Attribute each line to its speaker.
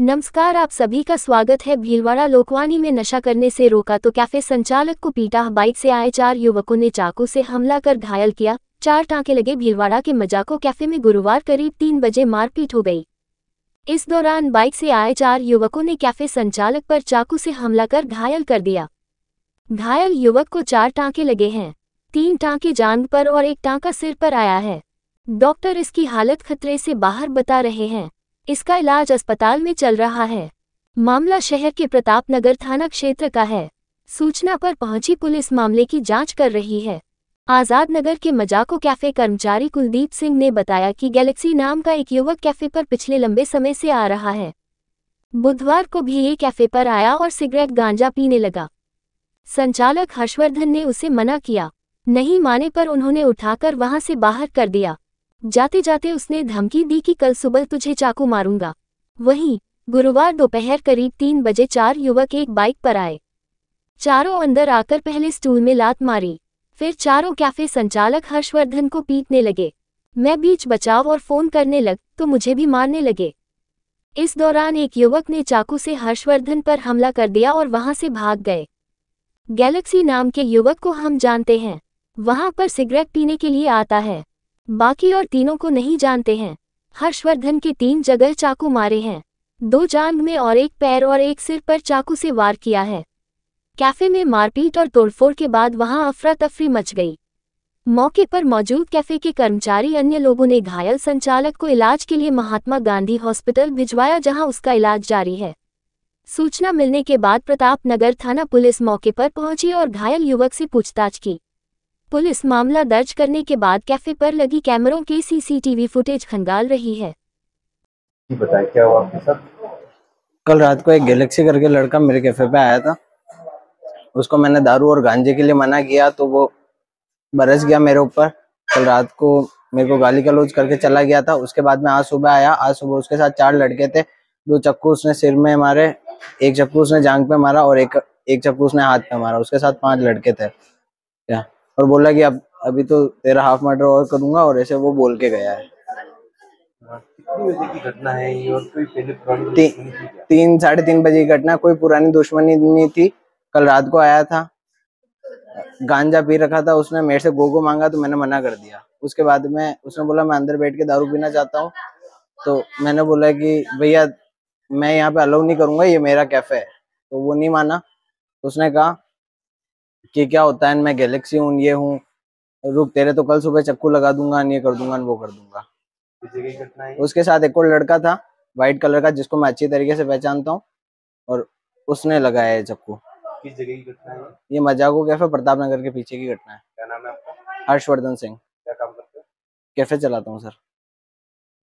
Speaker 1: नमस्कार आप सभी का स्वागत है भीलवाड़ा लोकवाणी में नशा करने से रोका तो कैफे संचालक को पीटा बाइक से आए चार युवकों ने चाकू से हमला कर घायल किया चार टांके लगे भीलवाड़ा के मजाको कैफे में गुरुवार करीब तीन बजे मारपीट हो गई इस दौरान बाइक से आए चार युवकों ने कैफे संचालक पर चाकू से हमला कर घायल कर दिया घायल युवक को चार टांके लगे हैं तीन टांके जांग पर और एक टांका सिर पर आया है डॉक्टर इसकी हालत खतरे से बाहर बता रहे हैं इसका इलाज अस्पताल में चल रहा है मामला शहर के प्रतापनगर थाना क्षेत्र का है सूचना पर पहुंची पुलिस मामले की जांच कर रही है आज़ाद नगर के मजाको कैफे कर्मचारी कुलदीप सिंह ने बताया कि गैलेक्सी नाम का एक युवक कैफे पर पिछले लंबे समय से आ रहा है बुधवार को भी ये कैफे पर आया और सिगरेट गांजा पीने लगा संचालक हर्षवर्धन ने उसे मना किया नहीं माने पर उन्होंने उठाकर वहां से बाहर कर दिया जाते जाते उसने धमकी दी कि कल सुबह तुझे चाकू मारूंगा वहीं गुरुवार दोपहर करीब तीन बजे चार युवक एक बाइक पर आए चारों अंदर आकर पहले स्टूल में लात मारी फिर चारों कैफे संचालक हर्षवर्धन को पीटने लगे मैं बीच बचाव और फोन करने लग तो मुझे भी मारने लगे इस दौरान एक युवक ने चाकू से हर्षवर्धन पर हमला कर दिया और वहां से भाग गए गैलेक्सी नाम के युवक को हम जानते हैं वहां पर सिगरेट पीने के लिए आता है बाकी और तीनों को नहीं जानते हैं हर्षवर्धन के तीन जगह चाकू मारे हैं दो जांग में और एक पैर और एक सिर पर चाकू से वार किया है कैफे में मारपीट और तोड़फोड़ के बाद वहां अफरा तफरी मच गई मौके पर मौजूद कैफे के कर्मचारी अन्य लोगों ने घायल संचालक को इलाज के लिए महात्मा गांधी हॉस्पिटल भिजवाया जहां उसका इलाज जारी है सूचना मिलने के बाद प्रताप नगर थाना पुलिस मौके पर पहुंची और घायल युवक से पूछताछ की पुलिस मामला दर्ज करने के बाद कैफे पर लगी कैमरों के सीसीटीवी फुटेज खंगाल रही है
Speaker 2: कल रात को एक गैलेक्सी करके लड़का मेरे कैफे पे आया था उसको मैंने दारू और गांजे के लिए मना किया तो वो बरस गया मेरे ऊपर कल रात को मेरे को गाली गलोज करके चला गया था उसके बाद में आज सुबह आया आज सुबह उसके साथ चार लड़के थे दो चक्कू उसने सिर में मारे एक चक्कू उसने जांग पे मारा और एक एक चक्कू उसने हाथ पे मारा उसके साथ पांच लड़के थे क्या और बोला कि अब अभी तो तेरा हाफ मर्डर और करूंगा और ऐसे वो बोल के गया है तीन साढ़े तीन बजे की घटना कोई पुरानी दुश्मनी नहीं थी कल रात को आया था गांजा पी रखा था उसने मेरे से गोगो मांगा तो मैंने मना कर दिया उसके बाद में उसने बोला मैं अंदर बैठ के दारू पीना चाहता हूँ तो मैंने बोला कि भैया मैं यहाँ पे अलाउ नहीं करूंगा ये मेरा कैफे है तो वो नहीं माना तो उसने कहा कि क्या होता है मैं गैलेक्सी हूँ ये हूँ रुक तेरे तो कल सुबह चक्कू लगा दूंगा ये कर दूंगा वो कर दूंगा उसके साथ एक और लड़का था व्हाइट कलर का जिसको मैं अच्छी तरीके से पहचानता हूँ और उसने लगाया है चक्कू
Speaker 1: किस जगह की घटना
Speaker 2: ये मजाको कैफे प्रताप नगर के पीछे की घटना
Speaker 1: है क्या नाम है आपका हर्षवर्धन सिंह क्या काम करते हैं
Speaker 2: कैफे चलाता हूँ सर